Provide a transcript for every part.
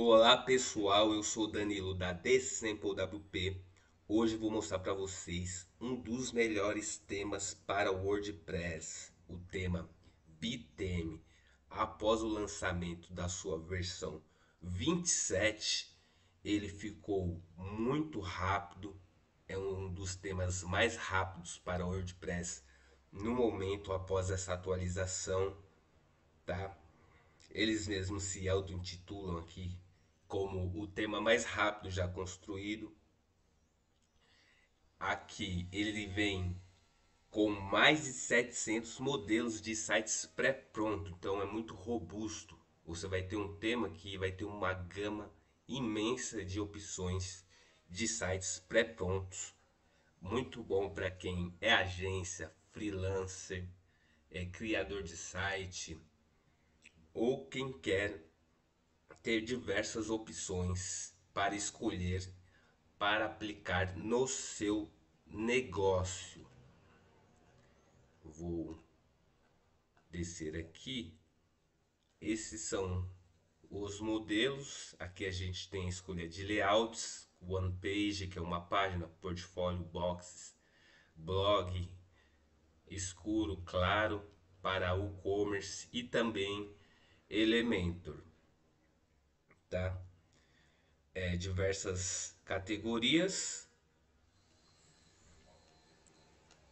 Olá pessoal, eu sou Danilo da Desample WP. Hoje vou mostrar para vocês um dos melhores temas para WordPress, o tema BTM. Após o lançamento da sua versão 27, ele ficou muito rápido, é um dos temas mais rápidos para WordPress no momento após essa atualização, tá? Eles mesmos se auto-intitulam aqui como o tema mais rápido já construído. Aqui ele vem com mais de 700 modelos de sites pré-pronto, então é muito robusto. Você vai ter um tema que vai ter uma gama imensa de opções de sites pré-prontos. Muito bom para quem é agência, freelancer, é criador de site ou quem quer ter diversas opções para escolher para aplicar no seu negócio. Vou descer aqui. Esses são os modelos. Aqui a gente tem a escolha de layouts, one page, que é uma página, portfólio, boxes, blog, escuro, claro, para o e-commerce e também Elementor tá? É, diversas categorias.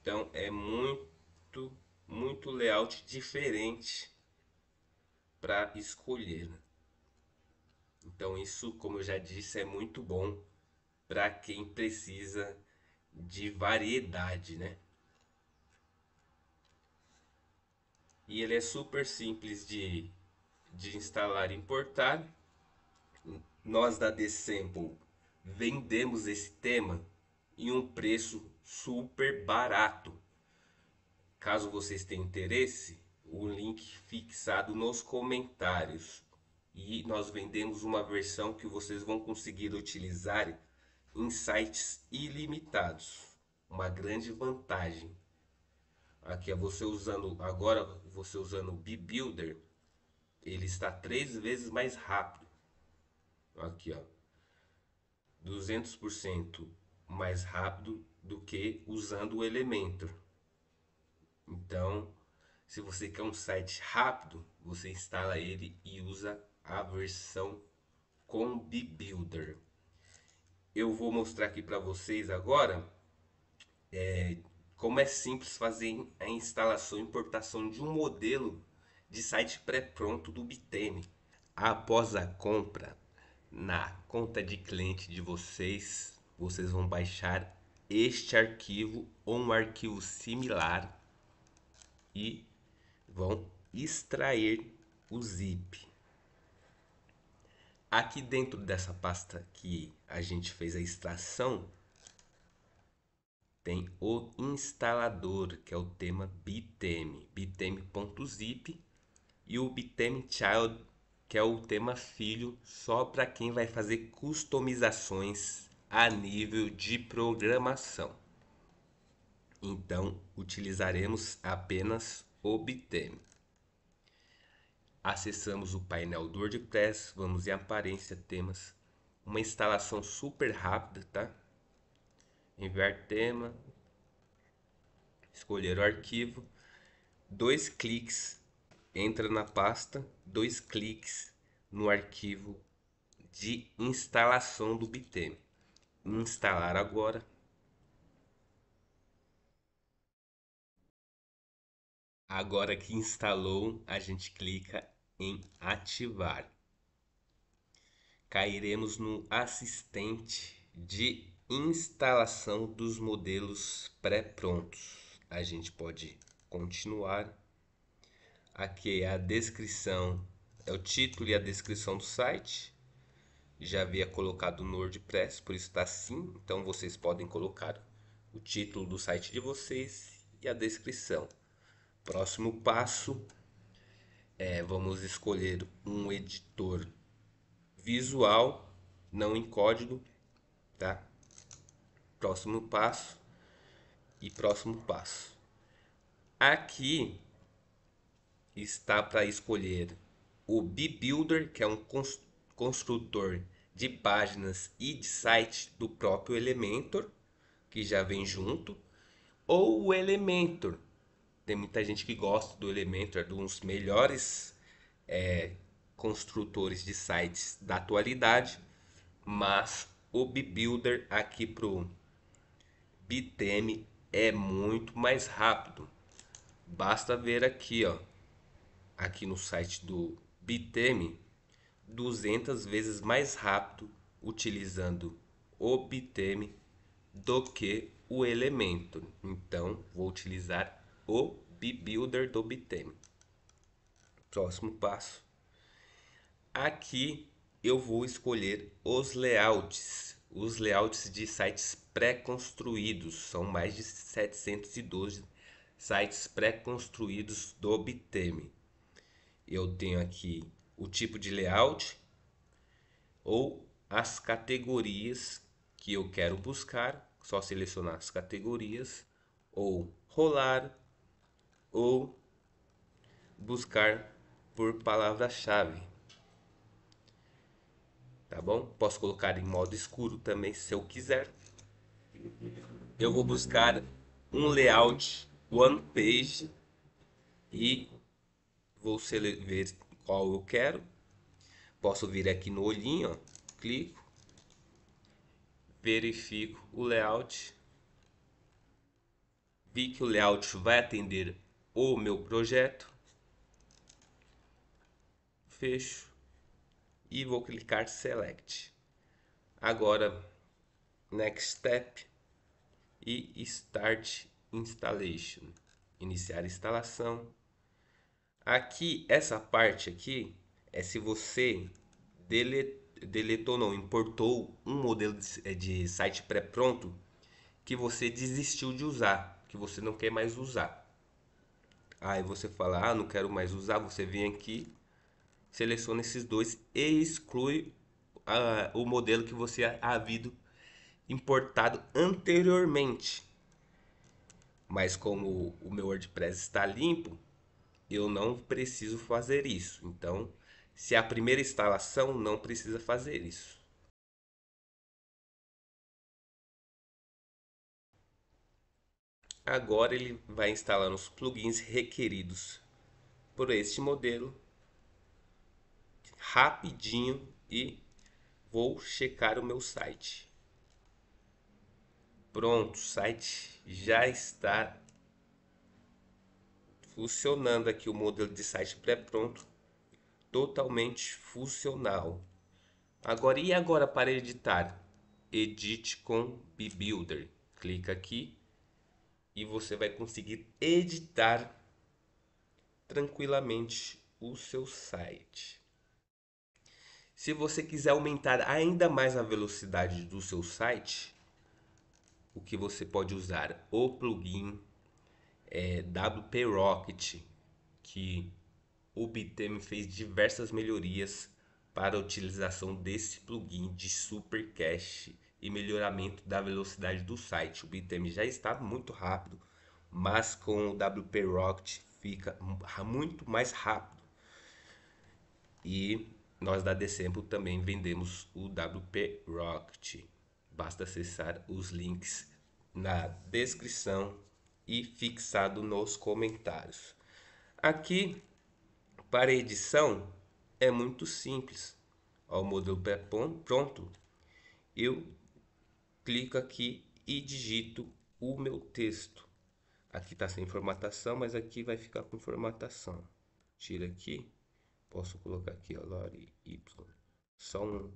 Então é muito, muito layout diferente para escolher. Né? Então isso, como eu já disse, é muito bom para quem precisa de variedade, né? E ele é super simples de, de instalar e importar nós da The Sample vendemos esse tema em um preço super barato. Caso vocês tenham interesse, o link fixado nos comentários. E nós vendemos uma versão que vocês vão conseguir utilizar em sites ilimitados. Uma grande vantagem. Aqui é você usando agora, você usando o B-Builder, ele está três vezes mais rápido aqui ó, 200% mais rápido do que usando o Elementor. Então, se você quer um site rápido, você instala ele e usa a versão Combi Builder. Eu vou mostrar aqui para vocês agora é, como é simples fazer a instalação e importação de um modelo de site pré-pronto do Bitene. Após a compra, na conta de cliente de vocês, vocês vão baixar este arquivo ou um arquivo similar e vão extrair o zip. Aqui dentro dessa pasta que a gente fez a extração, tem o instalador, que é o tema bitm, bitm.zip e o bitmchild que é o tema filho, só para quem vai fazer customizações a nível de programação. Então, utilizaremos apenas obtém. Acessamos o painel do WordPress, vamos em aparência, temas, uma instalação super rápida, tá? Enviar tema, escolher o arquivo, dois cliques entra na pasta, dois cliques no arquivo de instalação do Bitem. Instalar agora. Agora que instalou, a gente clica em ativar. Cairemos no assistente de instalação dos modelos pré-prontos. A gente pode continuar Aqui é a descrição, é o título e a descrição do site. Já havia colocado no WordPress, por isso está assim. Então vocês podem colocar o título do site de vocês e a descrição. Próximo passo é vamos escolher um editor visual, não em código, tá? Próximo passo e próximo passo. Aqui está para escolher o BBuilder, que é um construtor de páginas e de site do próprio Elementor, que já vem junto, ou o Elementor. Tem muita gente que gosta do Elementor, é um dos melhores é, construtores de sites da atualidade, mas o BBuilder aqui para o BTM é muito mais rápido. Basta ver aqui, ó aqui no site do Bitme, 200 vezes mais rápido utilizando o Bitme do que o elemento. Então, vou utilizar o Bbuilder do Bitme. Próximo passo. Aqui eu vou escolher os layouts. Os layouts de sites pré-construídos. São mais de 712 sites pré-construídos do Bitme eu tenho aqui o tipo de layout ou as categorias que eu quero buscar, só selecionar as categorias ou rolar ou buscar por palavra-chave. Tá bom? Posso colocar em modo escuro também se eu quiser. Eu vou buscar um layout one page e vou ver qual eu quero. Posso vir aqui no olhinho, ó, clico, verifico o layout. Vi que o layout vai atender o meu projeto. Fecho e vou clicar select. Agora next step e start installation. Iniciar instalação. Aqui, essa parte aqui é se você deletar deletou não, importou um modelo de, eh, de site pré-pronto que você desistiu de usar, que você não quer mais usar. Aí você fala, ah, não quero mais usar, você vem aqui, seleciona esses dois e exclui ah, o modelo que você havia importado anteriormente. Mas como o meu WordPress está limpo, eu não preciso fazer isso. Então, se é a primeira instalação, não precisa fazer isso. Agora ele vai instalar os plugins requeridos por este modelo rapidinho e vou checar o meu site. Pronto, o site já está funcionando aqui o modelo de site pré-pronto, totalmente funcional. Agora, e agora para editar? Edite com BBuilder. Clica aqui e você vai conseguir editar tranquilamente o seu site. Se você quiser aumentar ainda mais a velocidade do seu site, o que você pode usar? O plugin é, WP Rocket, que o BTM fez diversas melhorias para a utilização desse plugin de super cache e melhoramento da velocidade do site. O BTM já está muito rápido, mas com o WP Rocket fica muito mais rápido. E nós da Decempo também vendemos o WP Rocket. Basta acessar os links na descrição e fixado nos comentários. Aqui, para edição, é muito simples. Ó, o modelo pronto, eu clico aqui e digito o meu texto. Aqui está sem formatação, mas aqui vai ficar com formatação. Tira aqui, posso colocar aqui, ó, lore y. Só um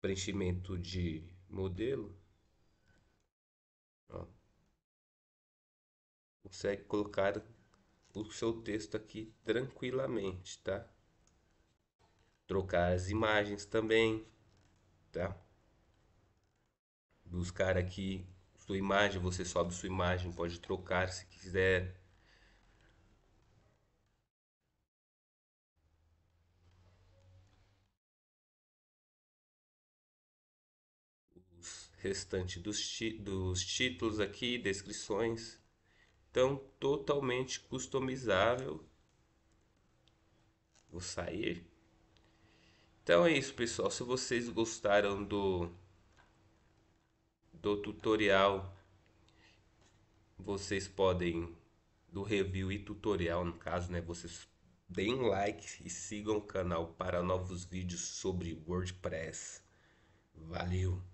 preenchimento de modelo. Ó consegue colocar o seu texto aqui tranquilamente, tá? Trocar as imagens também, tá? Buscar aqui sua imagem, você sobe sua imagem, pode trocar se quiser. O restante dos, dos títulos aqui, descrições. Então, totalmente customizável. Vou sair. Então é isso, pessoal. Se vocês gostaram do, do tutorial, vocês podem do review e tutorial, no caso, né? Vocês deem like e sigam o canal para novos vídeos sobre WordPress. Valeu!